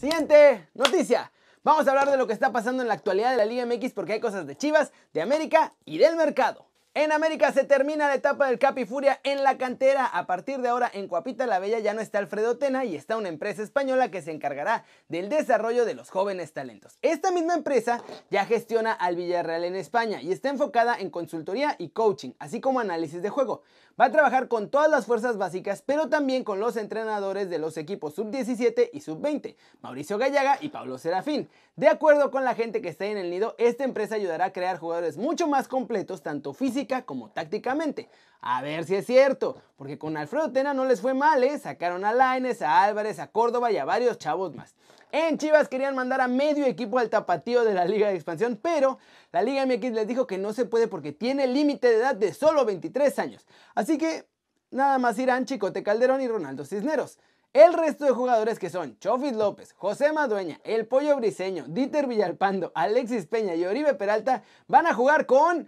Siguiente noticia. Vamos a hablar de lo que está pasando en la actualidad de la Liga MX porque hay cosas de Chivas, de América y del mercado. En América se termina la etapa del Capifuria en la cantera. A partir de ahora en Cuapita la Bella ya no está Alfredo Tena y está una empresa española que se encargará del desarrollo de los jóvenes talentos. Esta misma empresa ya gestiona al Villarreal en España y está enfocada en consultoría y coaching, así como análisis de juego. Va a trabajar con todas las fuerzas básicas, pero también con los entrenadores de los equipos sub-17 y sub-20, Mauricio Gallaga y Pablo Serafín. De acuerdo con la gente que está en el nido, esta empresa ayudará a crear jugadores mucho más completos, tanto físicos como tácticamente. A ver si es cierto, porque con Alfredo Tena no les fue mal, ¿eh? Sacaron a Laines, a Álvarez, a Córdoba y a varios chavos más. En Chivas querían mandar a medio equipo al tapatío de la Liga de Expansión, pero la Liga MX les dijo que no se puede porque tiene límite de edad de solo 23 años. Así que nada más irán Chicote Calderón y Ronaldo Cisneros. El resto de jugadores que son Chofis López, José Madueña, El Pollo Briseño, Dieter Villalpando, Alexis Peña y Oribe Peralta van a jugar con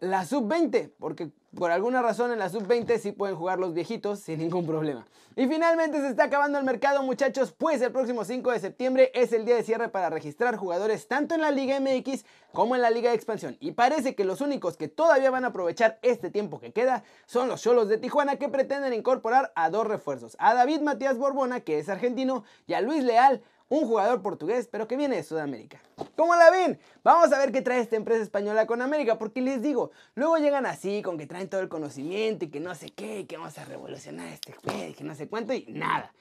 la sub-20, porque por alguna razón en la sub-20 sí pueden jugar los viejitos sin ningún problema. Y finalmente se está acabando el mercado muchachos, pues el próximo 5 de septiembre es el día de cierre para registrar jugadores tanto en la Liga MX como en la Liga de Expansión. Y parece que los únicos que todavía van a aprovechar este tiempo que queda son los Cholos de Tijuana que pretenden incorporar a dos refuerzos, a David Matías Borbona, que es argentino, y a Luis Leal, un jugador portugués, pero que viene de Sudamérica. ¿Cómo la ven? Vamos a ver qué trae esta empresa española con América, porque les digo, luego llegan así, con que traen todo el conocimiento y que no sé qué, que vamos a revolucionar este juego y que no sé cuánto y nada.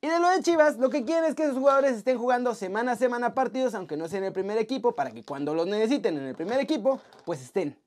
Y de lo de Chivas, lo que quieren es que sus jugadores estén jugando semana a semana partidos, aunque no en el primer equipo, para que cuando los necesiten en el primer equipo, pues estén.